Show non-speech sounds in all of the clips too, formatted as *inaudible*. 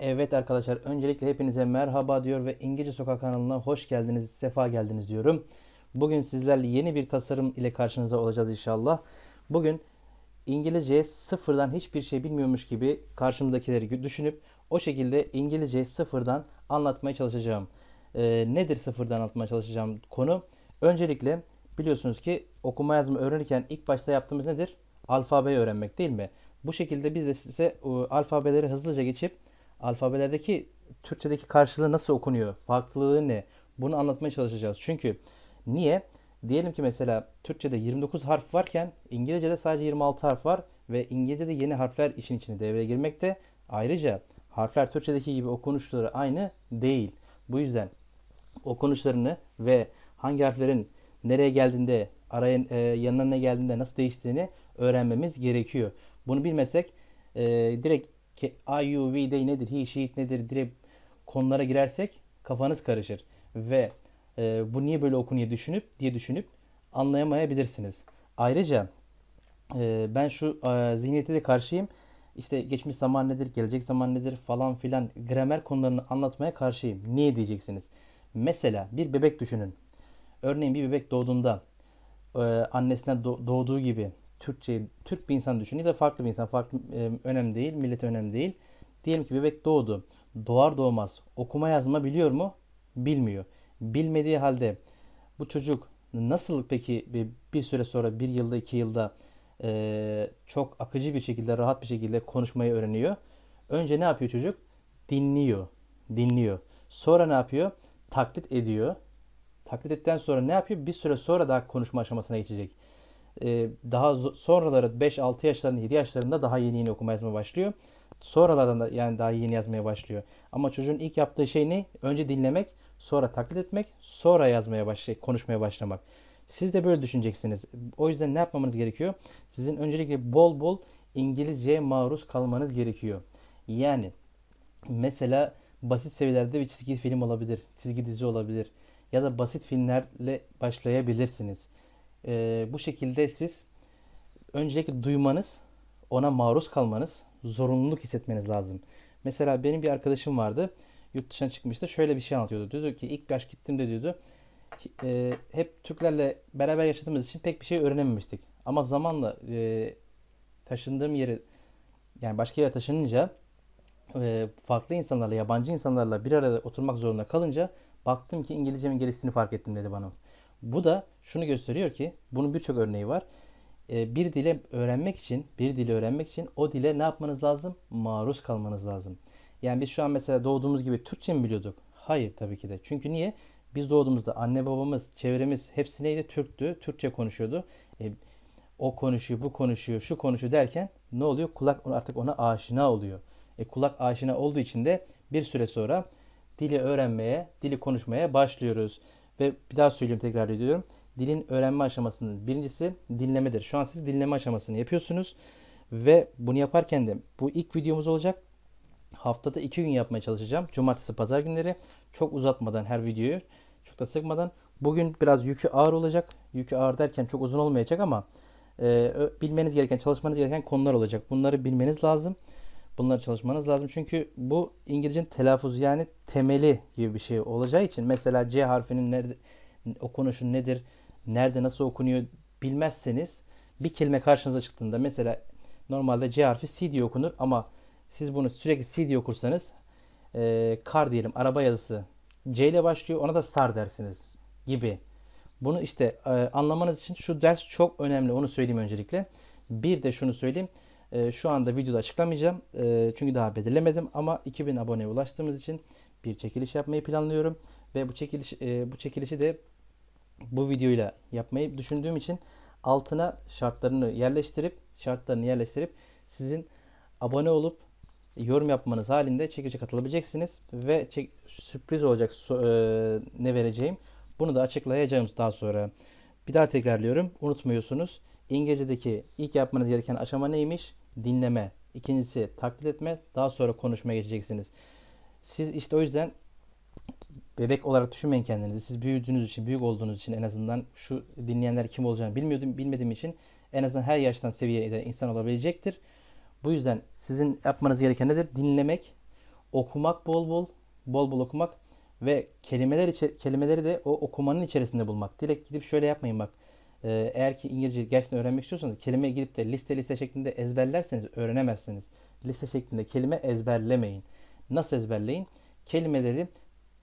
Evet arkadaşlar öncelikle hepinize merhaba diyor ve İngilizce Sokak kanalına hoş geldiniz, sefa geldiniz diyorum. Bugün sizlerle yeni bir tasarım ile karşınıza olacağız inşallah. Bugün İngilizce sıfırdan hiçbir şey bilmiyormuş gibi karşımdakileri düşünüp o şekilde İngilizce sıfırdan anlatmaya çalışacağım. Ee, nedir sıfırdan anlatmaya çalışacağım konu? Öncelikle biliyorsunuz ki okuma yazma öğrenirken ilk başta yaptığımız nedir? Alfabeyi öğrenmek değil mi? Bu şekilde biz de size e, alfabeleri hızlıca geçip alfabelerdeki Türkçedeki karşılığı nasıl okunuyor? Farklılığı ne? Bunu anlatmaya çalışacağız. Çünkü niye? Diyelim ki mesela Türkçe'de 29 harf varken İngilizce'de sadece 26 harf var ve İngilizce'de yeni harfler işin içine devreye girmekte. Ayrıca harfler Türkçedeki gibi okunuşları aynı değil. Bu yüzden okunuşlarını ve hangi harflerin nereye geldiğinde, araya, e, yanına ne geldiğinde nasıl değiştiğini öğrenmemiz gerekiyor. Bunu bilmesek e, direkt V day nedir, he, sheet nedir direkt konulara girersek kafanız karışır. Ve e, bu niye böyle okunuyor düşünüp diye düşünüp anlayamayabilirsiniz. Ayrıca e, ben şu e, zihniyete de karşıyım. İşte geçmiş zaman nedir, gelecek zaman nedir falan filan gramer konularını anlatmaya karşıyım. Niye diyeceksiniz? Mesela bir bebek düşünün. Örneğin bir bebek doğduğunda e, annesinden doğduğu gibi Türkçe'yi, Türk bir insan düşünün ya da farklı bir insan. Farklı e, önemli değil, millet önemli değil. Diyelim ki bebek doğdu. Doğar doğmaz okuma yazma biliyor mu? Bilmiyor. Bilmediği halde bu çocuk nasıl peki bir, bir süre sonra bir yılda iki yılda e, çok akıcı bir şekilde rahat bir şekilde konuşmayı öğreniyor. Önce ne yapıyor çocuk? Dinliyor. Dinliyor. Sonra ne yapıyor? Taklit ediyor. Taklit ettikten sonra ne yapıyor? Bir süre sonra daha konuşma aşamasına geçecek. Ee, daha sonraları 5-6 yaşlarında 7 yaşlarında daha yeni yeni okuma yazma başlıyor. Sonralardan da yani daha yeni yazmaya başlıyor. Ama çocuğun ilk yaptığı şey ne? Önce dinlemek, sonra taklit etmek, sonra yazmaya başlay konuşmaya başlamak. Siz de böyle düşüneceksiniz. O yüzden ne yapmamanız gerekiyor? Sizin öncelikle bol bol İngilizceye maruz kalmanız gerekiyor. Yani mesela basit seviyelerde bir çizgi film olabilir, çizgi dizi olabilir ya da basit filmlerle başlayabilirsiniz. E, bu şekilde siz öncelikle duymanız, ona maruz kalmanız, zorunluluk hissetmeniz lazım. Mesela benim bir arkadaşım vardı. Yurt dışına çıkmıştı. Şöyle bir şey anlatıyordu. Diyordu ki ilk baş gittiğimde diyordu e, hep Türklerle beraber yaşadığımız için pek bir şey öğrenememiştik. Ama zamanla e, taşındığım yeri yani başka yere taşınınca e, farklı insanlarla, yabancı insanlarla bir arada oturmak zorunda kalınca baktım ki İngilizcemin geliştiğini fark ettim dedi bana. Bu da şunu gösteriyor ki bunun birçok örneği var. Ee, bir dile öğrenmek için, bir dili öğrenmek için o dile ne yapmanız lazım? Maruz kalmanız lazım. Yani biz şu an mesela doğduğumuz gibi Türkçe mi biliyorduk? Hayır tabii ki de. Çünkü niye? Biz doğduğumuzda anne babamız, çevremiz hepsi neydi? Türktü. Türkçe konuşuyordu. E, o konuşuyor, bu konuşuyor, şu konuşuyor derken ne oluyor? Kulak artık ona aşina oluyor. E, kulak aşina olduğu için de bir süre sonra dili öğrenmeye, dili konuşmaya başlıyoruz. Ve bir daha söyleyeyim tekrar ediyorum. Dilin öğrenme aşamasının birincisi dinlemedir. Şu an siz dinleme aşamasını yapıyorsunuz. Ve bunu yaparken de bu ilk videomuz olacak. Haftada iki gün yapmaya çalışacağım. Cumartesi, pazar günleri. Çok uzatmadan her videoyu. Çok da sıkmadan. Bugün biraz yükü ağır olacak. Yükü ağır derken çok uzun olmayacak ama e, bilmeniz gereken, çalışmanız gereken konular olacak. Bunları bilmeniz lazım bunları çalışmanız lazım. Çünkü bu İngilizcenin telaffuzu yani temeli gibi bir şey olacağı için mesela C harfinin nerede okunuşu nedir, nerede nasıl okunuyor bilmezseniz bir kelime karşınıza çıktığında mesela normalde C harfi C diye okunur ama siz bunu sürekli C diye okursanız e, kar diyelim araba yazısı C ile başlıyor ona da sar dersiniz gibi. Bunu işte e, anlamanız için şu ders çok önemli onu söyleyeyim öncelikle. Bir de şunu söyleyeyim. E, şu anda videoda açıklamayacağım. E, çünkü daha belirlemedim ama 2000 aboneye ulaştığımız için bir çekiliş yapmayı planlıyorum ve bu çekiliş e, bu çekilişi de bu videoyla yapmayı düşündüğüm için altına şartlarını yerleştirip şartlarını yerleştirip sizin abone olup yorum yapmanız halinde çekilişe katılabileceksiniz ve çek, sürpriz olacak e, ne vereceğim. Bunu da açıklayacağım daha sonra. Bir daha tekrarlıyorum. Unutmuyorsunuz. İngilizce'deki ilk yapmanız gereken aşama neymiş? dinleme, ikincisi taklit etme, daha sonra konuşmaya geçeceksiniz. Siz işte o yüzden bebek olarak düşünmeyin kendinizi. Siz büyüdüğünüz için, büyük olduğunuz için en azından şu dinleyenler kim olacağını bilmiyordum, bilmediğim için en azından her yaştan seviyede insan olabilecektir. Bu yüzden sizin yapmanız gereken nedir? Dinlemek, okumak bol bol, bol bol okumak ve kelimeler içi, kelimeleri de o okumanın içerisinde bulmak. Direkt gidip şöyle yapmayın bak. Ee, eğer ki İngilizce gerçekten öğrenmek istiyorsanız kelime gidip de liste liste şeklinde ezberlerseniz öğrenemezsiniz. Liste şeklinde kelime ezberlemeyin. Nasıl ezberleyin? Kelimeleri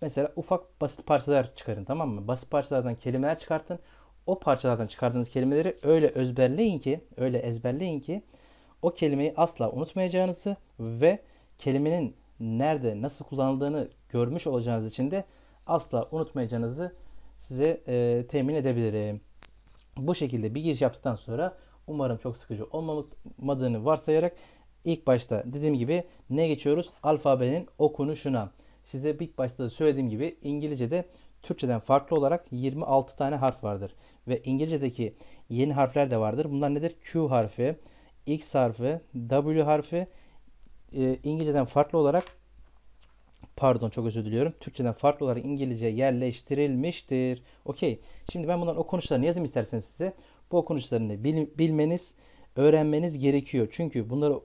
mesela ufak basit parçalar çıkarın tamam mı? Basit parçalardan kelimeler çıkartın. O parçalardan çıkardığınız kelimeleri öyle ezberleyin ki, öyle ezberleyin ki o kelimeyi asla unutmayacağınızı ve kelimenin nerede nasıl kullanıldığını görmüş olacağınız için de asla unutmayacağınızı size e, temin edebilirim. Bu şekilde bir giriş yaptıktan sonra umarım çok sıkıcı olmadığını varsayarak ilk başta dediğim gibi ne geçiyoruz? Alfabenin okunuşuna. Size ilk başta da söylediğim gibi İngilizce'de Türkçeden farklı olarak 26 tane harf vardır. Ve İngilizce'deki yeni harfler de vardır. Bunlar nedir? Q harfi, X harfi, W harfi. E, İngilizce'den farklı olarak pardon çok özür diliyorum. Türkçeden farklı olarak İngilizce yerleştirilmiştir. Okey. Şimdi ben bunların okunuşlarını yazayım isterseniz size. Bu okunuşlarını bil, bilmeniz, öğrenmeniz gerekiyor. Çünkü bunları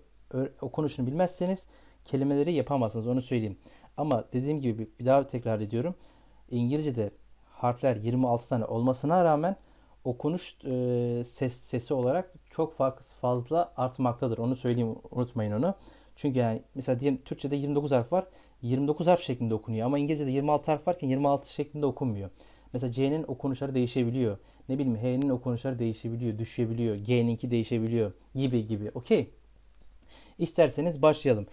okunuşunu bilmezseniz kelimeleri yapamazsınız onu söyleyeyim. Ama dediğim gibi bir daha tekrar ediyorum. İngilizce'de harfler 26 tane olmasına rağmen okunuş e, ses sesi olarak çok fazla artmaktadır. Onu söyleyeyim unutmayın onu. Çünkü yani mesela diyelim Türkçe'de 29 harf var. 29 harf şeklinde okunuyor ama İngilizce'de 26 harf varken 26 şeklinde okunmuyor. Mesela C'nin okunuşları değişebiliyor. Ne bileyim H'nin okunuşları değişebiliyor, düşebiliyor. G'ninki değişebiliyor gibi gibi. Okey. İsterseniz başlayalım.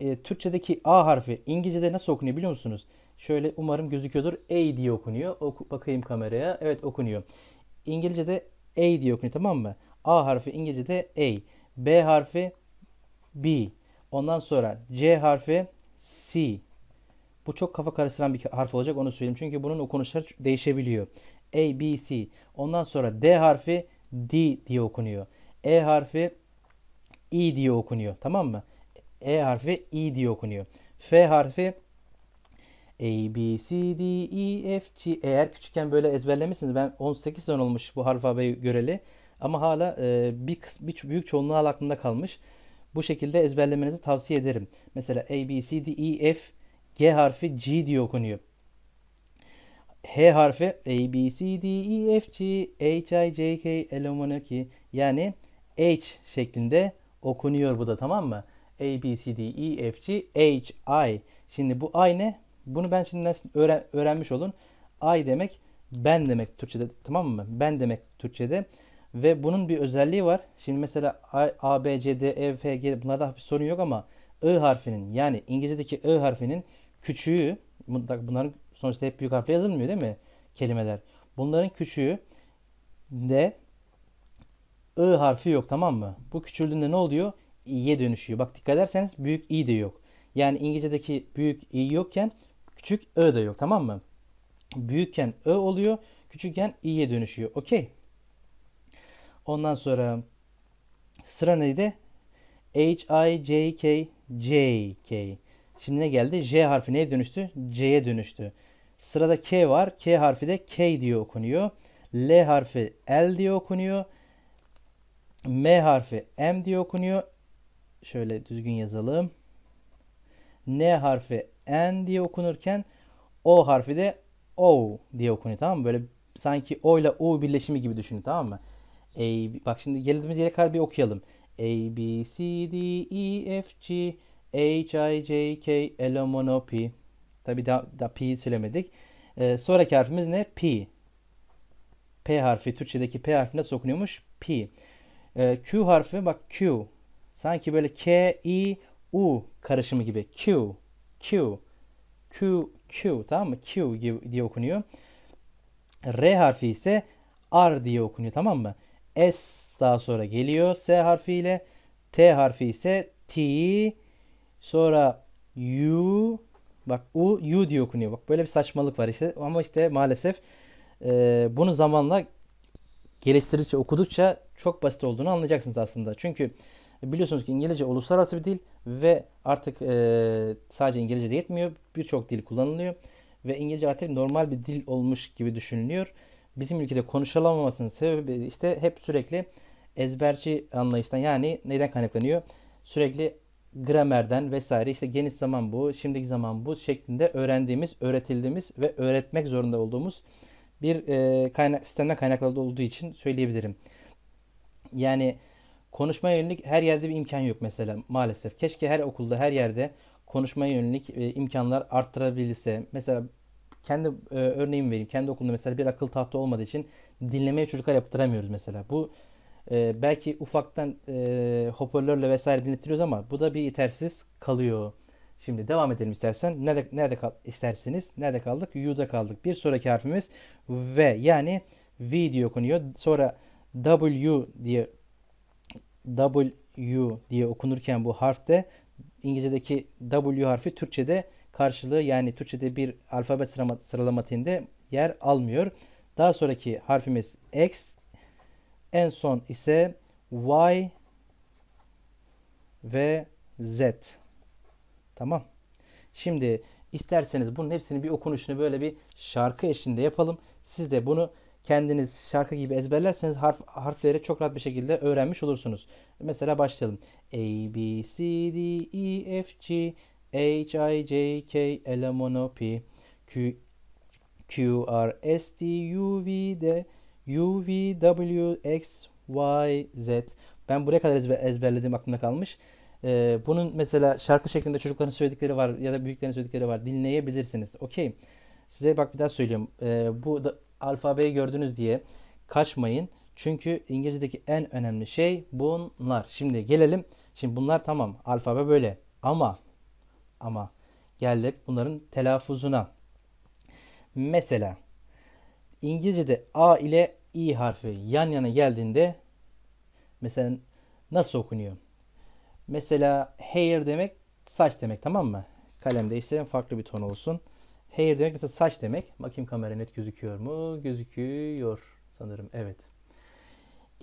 E, Türkçedeki A harfi İngilizce'de nasıl okunuyor biliyor musunuz? Şöyle umarım gözüküyordur. A diye okunuyor. Oku, bakayım kameraya. Evet okunuyor. İngilizce'de A diye okunuyor tamam mı? A harfi İngilizce'de A. B harfi B. Ondan sonra C harfi C. Bu çok kafa karıştıran bir harf olacak onu söyleyeyim. Çünkü bunun okunuşları değişebiliyor. A, B, C. Ondan sonra D harfi D diye okunuyor. E harfi E diye okunuyor. Tamam mı? E harfi E diye okunuyor. F harfi A, B, C, D, E, F, G. Eğer küçükken böyle ezberlemişsiniz. Ben 18 sene olmuş bu harf alfabeyi göreli. Ama hala e, bir, kısmı, bir büyük çoğunluğu hala aklımda kalmış. Bu şekilde ezberlemenizi tavsiye ederim. Mesela A, B, C, D, E, F, G harfi G diye okunuyor. H harfi A, B, C, D, E, F, G, H, I, J, K, L, M, N, Q yani H şeklinde okunuyor bu da tamam mı? A, B, C, D, E, F, G, H, I. Şimdi bu I ne? Bunu ben şimdi öğren öğrenmiş olun. I demek ben demek Türkçe'de tamam mı? Ben demek Türkçe'de. Ve bunun bir özelliği var. Şimdi mesela A, B, C, D, E, F, G bunlarda bir sorun yok ama I harfinin yani İngilizce'deki I harfinin küçüğü bunların sonuçta hep büyük harfle yazılmıyor değil mi? Kelimeler. Bunların küçüğü de I harfi yok tamam mı? Bu küçüldüğünde ne oluyor? İ'ye dönüşüyor. Bak dikkat ederseniz büyük İ de yok. Yani İngilizce'deki büyük İ yokken küçük I da yok tamam mı? Büyükken I oluyor. Küçükken İ'ye dönüşüyor. Okey. Ondan sonra sıra neydi? H, I, J, K, J, K. Şimdi ne geldi? J harfi neye dönüştü? C'ye dönüştü. Sırada K var. K harfi de K diye okunuyor. L harfi L diye okunuyor. M harfi M diye okunuyor. Şöyle düzgün yazalım. N harfi N diye okunurken O harfi de O diye okunuyor tamam mı? Böyle sanki O ile U birleşimi gibi düşünün tamam mı? A, Bak şimdi geldiğimiz yere kadar bir okuyalım. A, B, C, D, E, F, G, H, I, J, K, L, M, N, O, P. Tabi daha, daha P'yi söylemedik. Ee, sonraki harfimiz ne? P. P harfi Türkçedeki P harfinde sokunuyormuş. P. Ee, Q harfi bak Q. Sanki böyle K, I, U karışımı gibi. Q. Q. Q, Q tamam mı? Q gibi diye okunuyor. R harfi ise R diye okunuyor tamam mı? S daha sonra geliyor S harfiyle. T harfi ise T sonra U bak U U diye okunuyor. Bak böyle bir saçmalık var işte ama işte maalesef e, bunu zamanla geliştirici okudukça çok basit olduğunu anlayacaksınız aslında. Çünkü biliyorsunuz ki İngilizce uluslararası bir dil ve artık e, sadece İngilizce de yetmiyor. Birçok dil kullanılıyor ve İngilizce artık normal bir dil olmuş gibi düşünülüyor bizim ülkede konuşulamamasının sebebi işte hep sürekli ezberci anlayıştan yani neden kaynaklanıyor? Sürekli gramerden vesaire işte geniş zaman bu, şimdiki zaman bu şeklinde öğrendiğimiz, öğretildiğimiz ve öğretmek zorunda olduğumuz bir e, kaynak, sistemden kaynaklı olduğu için söyleyebilirim. Yani konuşmaya yönelik her yerde bir imkan yok mesela maalesef. Keşke her okulda, her yerde konuşmaya yönelik e, imkanlar arttırabilse. Mesela kendi e, örneğimi vereyim. Kendi okulumda mesela bir akıl tahtı olmadığı için dinlemeye çocuklar yaptıramıyoruz mesela. Bu e, belki ufaktan e, hoparlörle vesaire dinletiyoruz ama bu da bir itersiz kalıyor. Şimdi devam edelim istersen. Nerede, nerede kal isterseniz. Nerede kaldık? U'da kaldık. Bir sonraki harfimiz V. Yani V diye okunuyor. Sonra W diye W diye okunurken bu harfte İngilizce'deki W harfi Türkçe'de karşılığı yani Türkçe'de bir alfabe sıralama, yer almıyor. Daha sonraki harfimiz X. En son ise Y ve Z. Tamam. Şimdi isterseniz bunun hepsini bir okunuşunu böyle bir şarkı eşliğinde yapalım. Siz de bunu kendiniz şarkı gibi ezberlerseniz harf, harfleri çok rahat bir şekilde öğrenmiş olursunuz. Mesela başlayalım. A, B, C, D, E, F, G, H, I, J, K, L, M, N, O, P, Q, Q, R, S, T, U, V, D, U, V, W, X, Y, Z. Ben buraya kadar ezber, ezberlediğim aklımda kalmış. Ee, bunun mesela şarkı şeklinde çocukların söyledikleri var ya da büyüklerin söyledikleri var. Dinleyebilirsiniz. Okey. Size bak bir daha söylüyorum. Ee, bu da, alfabeyi gördünüz diye kaçmayın. Çünkü İngilizce'deki en önemli şey bunlar. Şimdi gelelim. Şimdi bunlar tamam alfabe böyle ama ama geldik bunların telaffuzuna. Mesela İngilizce'de A ile I harfi yan yana geldiğinde mesela nasıl okunuyor? Mesela hair demek saç demek tamam mı? kalemde değiştirelim farklı bir ton olsun. Hair demek mesela saç demek. Bakayım kamera net gözüküyor mu? Gözüküyor sanırım evet.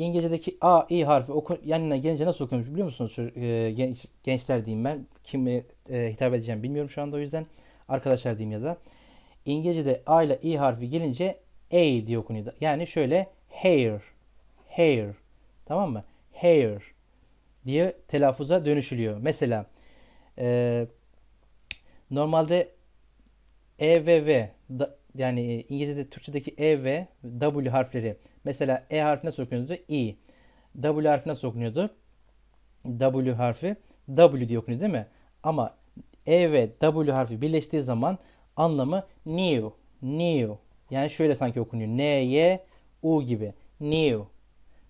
İngilizce'deki A, İ harfi oku, yanına gelince nasıl okunur biliyor musunuz? E, genç, gençler diyeyim ben. Kime e, hitap edeceğim bilmiyorum şu anda o yüzden. Arkadaşlar diyeyim ya da. İngilizce'de A ile İ harfi gelince A diye okunuyor. Yani şöyle hair, hair tamam mı? Hair diye telaffuza dönüşülüyor. Mesela e, normalde E ve V yani e, İngilizce'de Türkçedeki E ve W harfleri. Mesela E harfine sokunuyordu I. W harfine sokunuyordu. W harfi W diye okunuyor değil mi? Ama E ve W harfi birleştiği zaman anlamı new. New. Yani şöyle sanki okunuyor. N, Y, U gibi. New.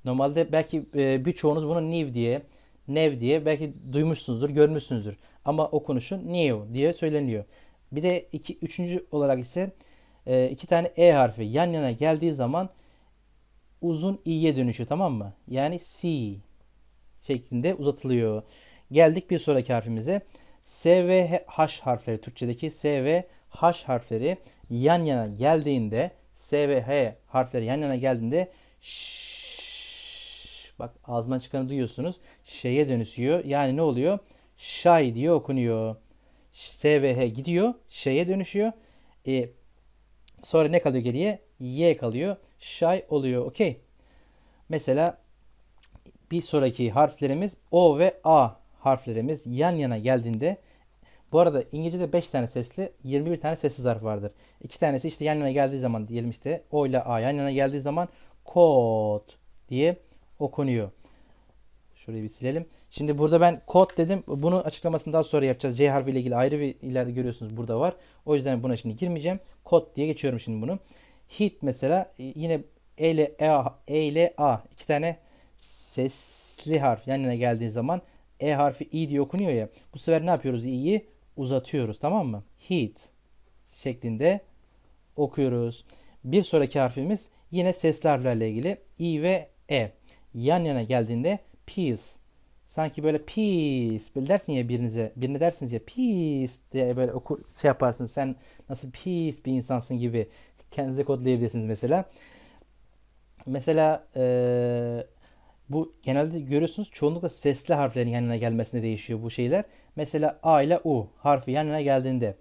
Normalde belki e, birçoğunuz bunu new diye, nev diye belki duymuşsunuzdur, görmüşsünüzdür. Ama okunuşu new diye söyleniyor. Bir de iki, üçüncü olarak ise e, iki tane E harfi yan yana geldiği zaman uzun İ'ye dönüşü tamam mı? Yani C şeklinde uzatılıyor. Geldik bir sonraki harfimize. S ve H harfleri Türkçedeki S ve H harfleri yan yana geldiğinde S ve H harfleri yan yana geldiğinde şş, bak ağzından çıkanı duyuyorsunuz. Şeye dönüşüyor. Yani ne oluyor? Şay diye okunuyor. S ve H gidiyor. Şeye dönüşüyor. E, Sonra ne kalıyor geriye? Y kalıyor. Shy şey oluyor. Okey. Mesela bir sonraki harflerimiz O ve A harflerimiz yan yana geldiğinde bu arada İngilizce'de 5 tane sesli 21 tane sessiz harf vardır. 2 tanesi işte yan yana geldiği zaman diyelim işte O ile A yan yana geldiği zaman kod diye okunuyor. Şurayı bir silelim. Şimdi burada ben kod dedim. Bunu açıklamasını daha sonra yapacağız. C harfi ile ilgili ayrı bir ileride görüyorsunuz burada var. O yüzden buna şimdi girmeyeceğim. Kod diye geçiyorum şimdi bunu. Hit mesela e, yine E ile A, e ile A iki tane sesli harf yan yana geldiği zaman E harfi i diye okunuyor ya. Bu sefer ne yapıyoruz? i'yi uzatıyoruz tamam mı? Hit şeklinde okuyoruz. Bir sonraki harfimiz yine sesli harflerle ilgili i ve e. Yan yana geldiğinde peace sanki böyle pis böyle dersin ya birinize birine dersiniz ya pis diye böyle okur şey yaparsınız sen nasıl pis bir insansın gibi kendinize kodlayabilirsiniz mesela. Mesela ee, bu genelde görüyorsunuz çoğunlukla sesli harflerin yanına gelmesinde değişiyor bu şeyler. Mesela A ile U harfi yanına geldiğinde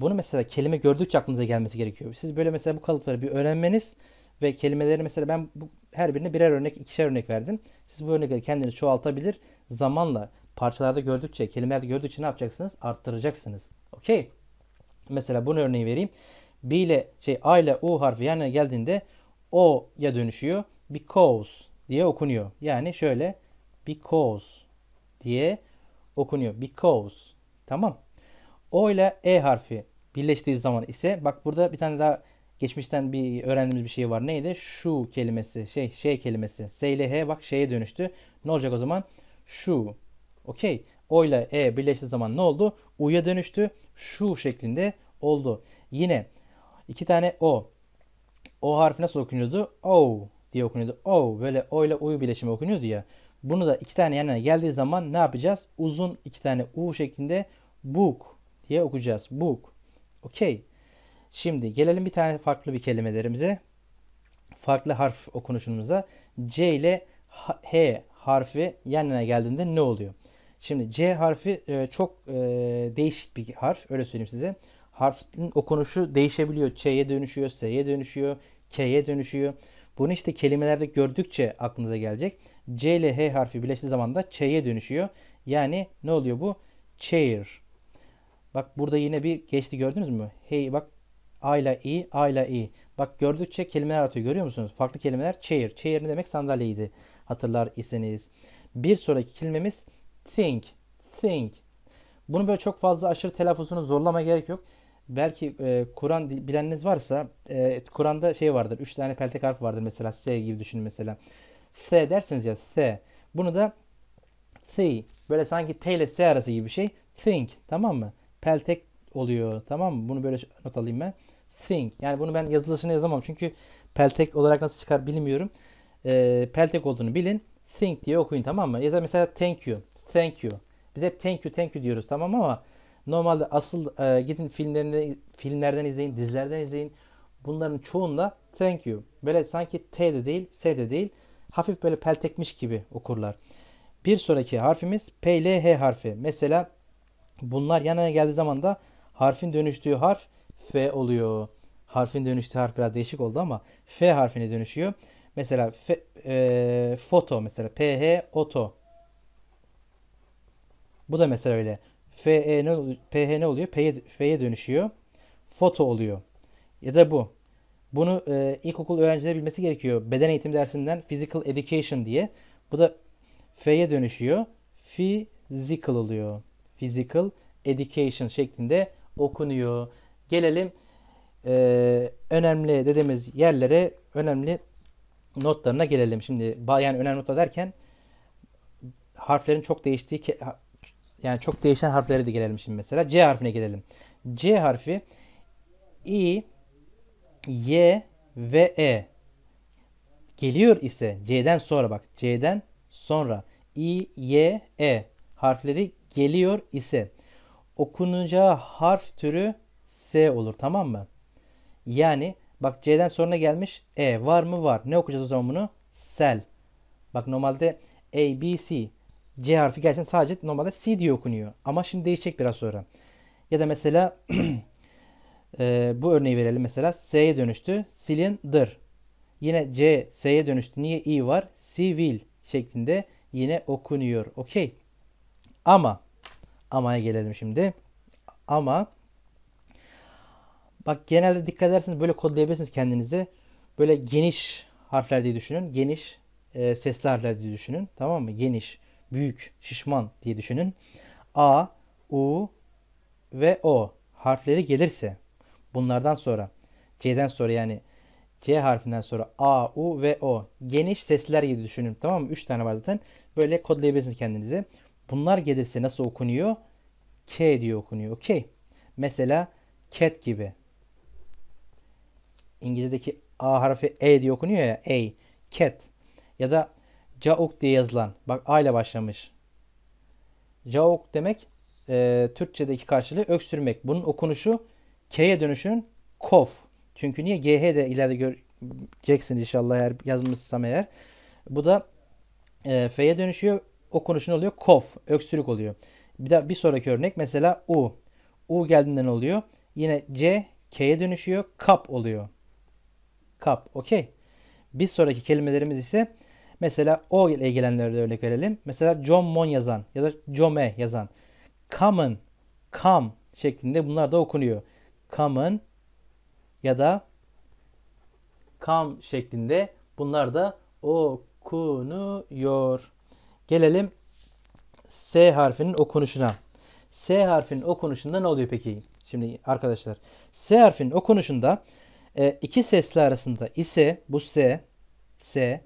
bunu mesela kelime gördükçe aklınıza gelmesi gerekiyor. Siz böyle mesela bu kalıpları bir öğrenmeniz ve kelimeleri mesela ben bu, her birine birer örnek, ikişer örnek verdim. Siz bu örnekleri kendiniz çoğaltabilir. Zamanla parçalarda gördükçe, kelimelerde gördükçe ne yapacaksınız? Arttıracaksınız. Okey. Mesela bunu örneği vereyim. B ile şey A ile U harfi yan yana geldiğinde O'ya dönüşüyor. Because diye okunuyor. Yani şöyle because diye okunuyor. Because. Tamam. O ile E harfi birleştiği zaman ise bak burada bir tane daha geçmişten bir öğrendiğimiz bir şey var. Neydi? Şu kelimesi, şey şey kelimesi. S ile H bak şeye dönüştü. Ne olacak o zaman? Şu. Okey. O ile E birleştiği zaman ne oldu? U'ya dönüştü. Şu şeklinde oldu. Yine iki tane O. O harfi nasıl okunuyordu? O diye okunuyordu. O böyle O ile U'yu birleşimi okunuyordu ya. Bunu da iki tane yan yana geldiği zaman ne yapacağız? Uzun iki tane U şeklinde book diye okuyacağız. Book. Okey. Şimdi gelelim bir tane farklı bir kelimelerimize. Farklı harf okunuşumuza. C ile H harfi yan yana geldiğinde ne oluyor? Şimdi C harfi e, çok e, değişik bir harf. Öyle söyleyeyim size. Harfin okunuşu değişebiliyor. Ç'ye dönüşüyor, S'ye dönüşüyor, K'ye dönüşüyor. Bunu işte kelimelerde gördükçe aklınıza gelecek. C ile H harfi birleştiği zaman da Ç'ye dönüşüyor. Yani ne oluyor bu? Chair. Bak burada yine bir geçti gördünüz mü? Hey bak A ile i, A ile i. Bak gördükçe kelimeler atıyor görüyor musunuz? Farklı kelimeler chair. Chair ne demek sandalyeydi hatırlar iseniz. Bir sonraki kelimemiz think. Think. Bunu böyle çok fazla aşırı telaffuzunu zorlama gerek yok. Belki e, Kur'an bileniniz varsa e, Kur'an'da şey vardır. Üç tane peltek harf vardır mesela S gibi düşünün mesela. S dersiniz ya S. Bunu da T böyle sanki T ile S arası gibi bir şey. Think tamam mı? Peltek oluyor tamam mı? Bunu böyle not alayım ben thing. Yani bunu ben yazılışını yazamam çünkü peltek olarak nasıl çıkar bilmiyorum. E, peltek olduğunu bilin. Think diye okuyun tamam mı? Ya mesela thank you, thank you. Biz hep thank you, thank you diyoruz tamam ama normalde asıl e, gidin filmlerinde filmlerden izleyin, dizilerden izleyin. Bunların çoğunda thank you. Böyle sanki T de değil, S de değil. Hafif böyle peltekmiş gibi okurlar. Bir sonraki harfimiz P L H harfi. Mesela bunlar yan yana geldiği zaman da harfin dönüştüğü harf F oluyor. Harfin dönüştü, harf biraz değişik oldu ama F harfine dönüşüyor. Mesela F, e, foto mesela PH oto. Bu da mesela öyle. FE ne, PH ne oluyor? P'ye, F'ye dönüşüyor. Foto oluyor. Ya da bu. Bunu e, ilkokul öğrencileri bilmesi gerekiyor. Beden eğitim dersinden physical education diye. Bu da F'ye dönüşüyor. Physical oluyor. Physical education şeklinde okunuyor. Gelelim e, önemli dediğimiz yerlere önemli notlarına gelelim. Şimdi yani önemli notlar derken harflerin çok değiştiği yani çok değişen harflere de gelelim şimdi mesela. C harfine gelelim. C harfi i, y ve e geliyor ise C'den sonra bak C'den sonra i, y, e harfleri geliyor ise okunacağı harf türü S olur tamam mı? Yani bak C'den sonra gelmiş E var mı var. Ne okuyacağız o zaman bunu? Sel. Bak normalde A, B, C. C harfi gerçekten sadece normalde C diye okunuyor. Ama şimdi değişecek biraz sonra. Ya da mesela *clears throat* e, bu örneği verelim mesela S'ye dönüştü. Cylinder. Yine C S'ye dönüştü. Niye I var? Civil şeklinde yine okunuyor. Okey. Ama ama'ya gelelim şimdi. Ama Bak genelde dikkat ederseniz böyle kodlayabilirsiniz kendinizi. Böyle geniş harfler diye düşünün. Geniş e, sesli harfler diye düşünün. Tamam mı? Geniş, büyük, şişman diye düşünün. A, U ve O harfleri gelirse bunlardan sonra C'den sonra yani C harfinden sonra A, U ve O. Geniş sesler diye düşünün. Tamam mı? 3 tane var zaten. Böyle kodlayabilirsiniz kendinizi. Bunlar gelirse nasıl okunuyor? K diye okunuyor. Okey. Mesela cat gibi. İngilizdeki A harfi E diye okunuyor ya. A. Cat. Ya da Caok diye yazılan. Bak A ile başlamış. Caok demek e, Türkçedeki karşılığı öksürmek. Bunun okunuşu K'ye dönüşün, kof. Çünkü niye? GH de ileride göreceksiniz inşallah eğer yazmışsam eğer. Bu da e, F'ye dönüşüyor. okunuşun oluyor? Kof. Öksürük oluyor. Bir, de, bir sonraki örnek mesela U. U geldiğinden oluyor? Yine C K'ye dönüşüyor. Kap oluyor cup. Okey. Bir sonraki kelimelerimiz ise mesela o ile gelenlere örnek verelim. Mesela John Mon yazan ya da Jome yazan. Common, come şeklinde bunlar da okunuyor. Common ya da come şeklinde bunlar da okunuyor. Gelelim S harfinin okunuşuna. S harfinin okunuşunda ne oluyor peki? Şimdi arkadaşlar S harfinin okunuşunda e, iki sesli arasında ise bu S, S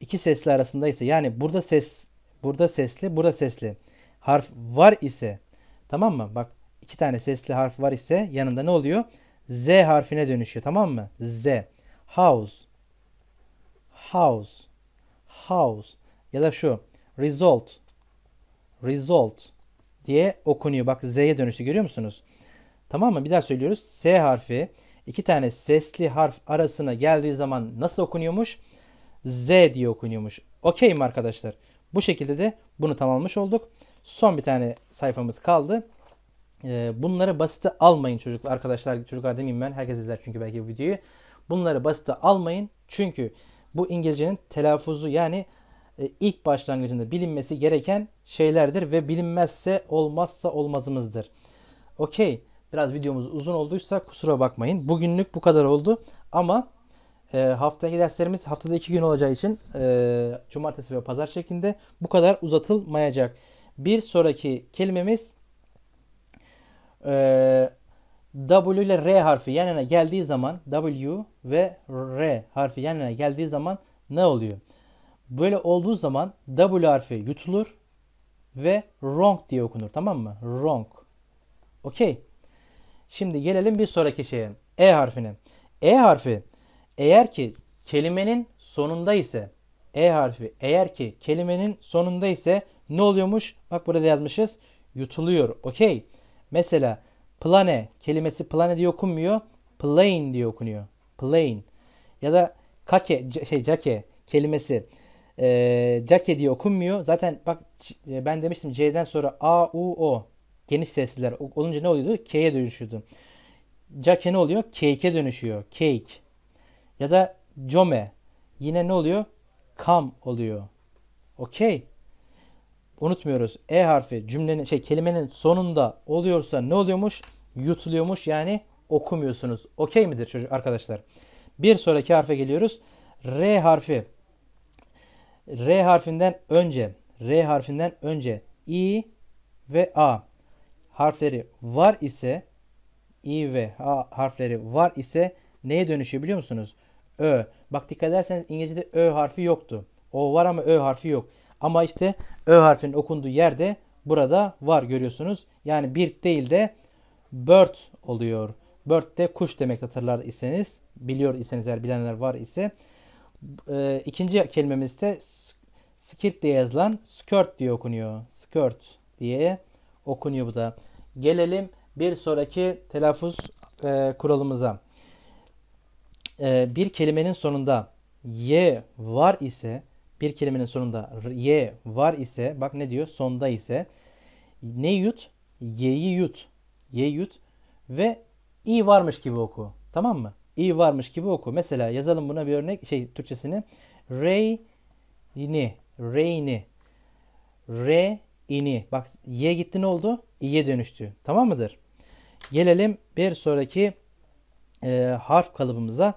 iki sesli arasında ise yani burada ses burada sesli burada sesli harf var ise tamam mı? Bak iki tane sesli harf var ise yanında ne oluyor? Z harfine dönüşüyor tamam mı? Z. House. House. House. Ya da şu. Result. Result diye okunuyor. Bak Z'ye dönüştü görüyor musunuz? Tamam mı? Bir daha söylüyoruz. S harfi iki tane sesli harf arasına geldiği zaman nasıl okunuyormuş? Z diye okunuyormuş. Okey mi arkadaşlar? Bu şekilde de bunu tamamlamış olduk. Son bir tane sayfamız kaldı. Ee, bunları basite almayın çocuklar. Arkadaşlar çocuklar demeyeyim ben. Herkes izler çünkü belki bu videoyu. Bunları basite almayın. Çünkü bu İngilizcenin telaffuzu yani e, ilk başlangıcında bilinmesi gereken şeylerdir ve bilinmezse olmazsa olmazımızdır. Okey. Biraz videomuz uzun olduysa kusura bakmayın. Bugünlük bu kadar oldu ama e, haftaki derslerimiz haftada iki gün olacağı için e, cumartesi ve pazar şeklinde bu kadar uzatılmayacak. Bir sonraki kelimemiz e, W ile R harfi yan yana geldiği zaman W ve R harfi yan yana geldiği zaman ne oluyor? Böyle olduğu zaman W harfi yutulur ve wrong diye okunur tamam mı? Wrong. Okey. Şimdi gelelim bir sonraki şeye. E harfine. E harfi eğer ki kelimenin sonunda ise E harfi eğer ki kelimenin sonunda ise ne oluyormuş? Bak burada yazmışız. Yutuluyor. Okey. Mesela plane kelimesi plane diye okunmuyor. Plane diye okunuyor. Plane. Ya da kake şey cake kelimesi e, cake diye okunmuyor. Zaten bak ben demiştim C'den sonra A U O Geniş sesliler olunca ne oluyordu? K'ye dönüşüyordu. Cake ne oluyor? Cake'e dönüşüyor. Cake. Ya da come. Yine ne oluyor? Come oluyor. Okey. Unutmuyoruz. E harfi cümlenin şey kelimenin sonunda oluyorsa ne oluyormuş? Yutuluyormuş yani okumuyorsunuz. Okey midir çocuk arkadaşlar? Bir sonraki harfe geliyoruz. R harfi. R harfinden önce, R harfinden önce i ve a harfleri var ise i ve a harfleri var ise neye dönüşüyor biliyor musunuz? Ö. Bak dikkat ederseniz İngilizce'de ö harfi yoktu. O var ama ö harfi yok. Ama işte ö harfinin okunduğu yerde burada var görüyorsunuz. Yani bir değil de bird oluyor. Bird de kuş demek hatırlar iseniz, biliyor iseniz eğer bilenler var ise. E, ikinci kelimemiz de skirt diye yazılan skirt diye okunuyor. Skirt diye okunuyor bu da. Gelelim bir sonraki telaffuz e, kuralımıza. E, bir kelimenin sonunda y var ise bir kelimenin sonunda y var ise bak ne diyor sonda ise ne yut y'yi yut y yut ve i varmış gibi oku tamam mı? i varmış gibi oku. Mesela yazalım buna bir örnek şey Türkçesini. Reyni, reyni, re ini. Bak y'ye gitti ne oldu? İye dönüştü. Tamam mıdır? Gelelim bir sonraki e, harf kalıbımıza.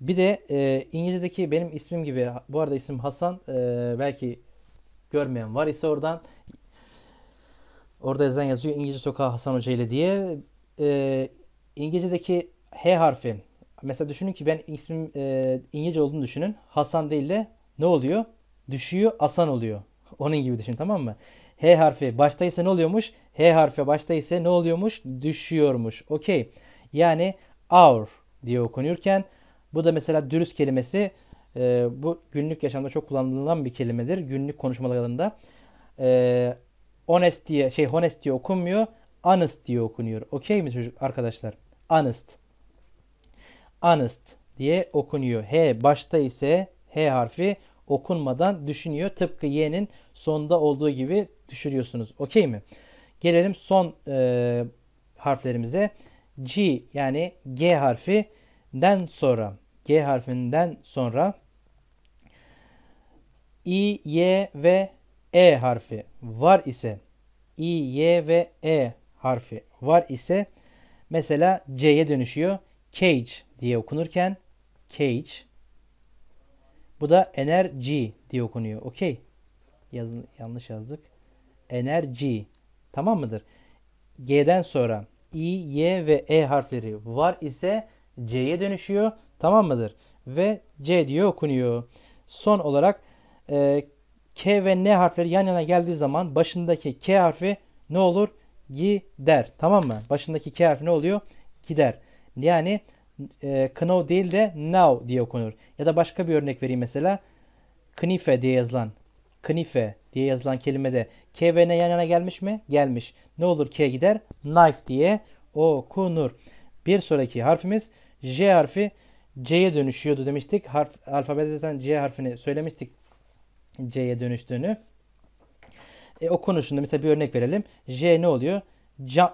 Bir de e, İngilizce'deki benim ismim gibi bu arada isim Hasan e, belki görmeyen var ise oradan orada yazan yazıyor İngilizce sokağı Hasan Hoca ile diye. E, İngilizce'deki H harfi mesela düşünün ki ben ismim e, İngilizce olduğunu düşünün. Hasan değil de ne oluyor? Düşüyor Hasan oluyor. Onun gibi düşün tamam mı? H harfi baştaysa ne oluyormuş? H harfi baştaysa ne oluyormuş? Düşüyormuş. Okey. Yani our diye okunurken bu da mesela dürüst kelimesi e, bu günlük yaşamda çok kullanılan bir kelimedir. Günlük konuşmalarında e, honest diye şey honest diye okunmuyor. Honest diye okunuyor. Okey mi çocuk arkadaşlar? Honest. Honest diye okunuyor. H başta ise H harfi okunmadan düşünüyor. Tıpkı Y'nin sonda olduğu gibi düşürüyorsunuz. Okey mi? Gelelim son e, harflerimize. G yani G harfinden sonra G harfinden sonra I, Y ve E harfi var ise I, Y ve E harfi var ise mesela C'ye dönüşüyor. Cage diye okunurken cage bu da enerji diye okunuyor. Okey. Yazın, yanlış yazdık enerji. Tamam mıdır? G'den sonra i, y ve e harfleri var ise c'ye dönüşüyor. Tamam mıdır? Ve c diye okunuyor. Son olarak e, k ve n harfleri yan yana geldiği zaman başındaki k harfi ne olur? Gider. Tamam mı? Başındaki k harfi ne oluyor? Gider. Yani e, Know değil de Now diye okunur. Ya da başka bir örnek vereyim mesela. Knife diye yazılan. Knife diye yazılan kelimede K ve N yan yana gelmiş mi? Gelmiş. Ne olur K gider? Knife diye okunur. Bir sonraki harfimiz J harfi C'ye dönüşüyordu demiştik. Harf, alfabede zaten C harfini söylemiştik C'ye dönüştüğünü. E, okunuşunda mesela bir örnek verelim. J ne oluyor?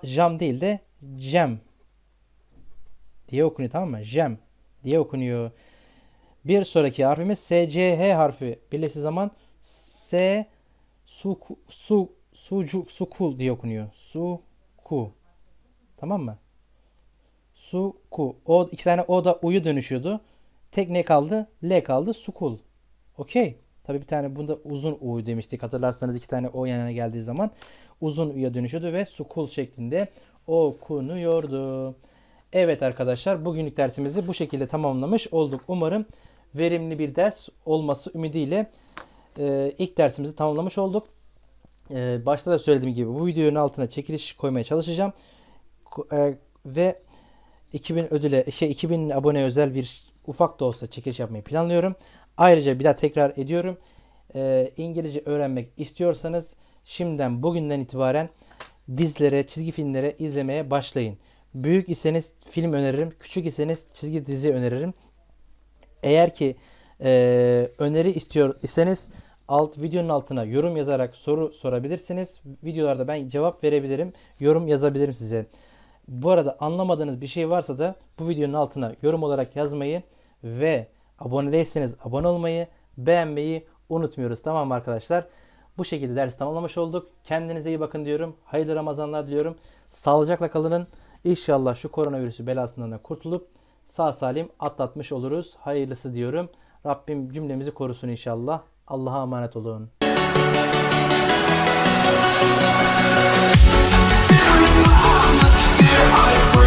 jam değil de cem diye okunuyor tamam mı? Jem diye okunuyor. Bir sonraki harfimiz SCH harfi. Birleştiği zaman S Su, su, sucu, sukul diye okunuyor. Su, ku. Tamam mı? Su, ku. O, iki tane o da u'yu dönüşüyordu. Tek ne kaldı? L kaldı. Sukul. Okey. Tabi bir tane bunda uzun u demiştik. Hatırlarsanız iki tane o yana geldiği zaman uzun u'ya dönüşüyordu ve sukul şeklinde okunuyordu. Evet arkadaşlar bugünlük dersimizi bu şekilde tamamlamış olduk. Umarım verimli bir ders olması ümidiyle e, ilk dersimizi tamamlamış olduk. E, başta da söylediğim gibi bu videonun altına çekiliş koymaya çalışacağım. E, ve 2000 ödüle şey 2000 abone özel bir ufak da olsa çekiliş yapmayı planlıyorum. Ayrıca bir daha tekrar ediyorum. E, İngilizce öğrenmek istiyorsanız şimdiden bugünden itibaren dizilere, çizgi filmlere izlemeye başlayın. Büyük iseniz film öneririm, küçük iseniz çizgi dizi öneririm. Eğer ki ee, öneri istiyor iseniz alt videonun altına yorum yazarak soru sorabilirsiniz. Videolarda ben cevap verebilirim. Yorum yazabilirim size. Bu arada anlamadığınız bir şey varsa da bu videonun altına yorum olarak yazmayı ve abone değilseniz abone olmayı, beğenmeyi unutmuyoruz. Tamam mı arkadaşlar? Bu şekilde dersi tamamlamış olduk. Kendinize iyi bakın diyorum. Hayırlı Ramazanlar diliyorum. Sağlıcakla kalının. İnşallah şu koronavirüsü belasından da kurtulup sağ salim atlatmış oluruz. Hayırlısı diyorum. Rabbim cümlemizi korusun inşallah. Allah'a emanet olun. Fear I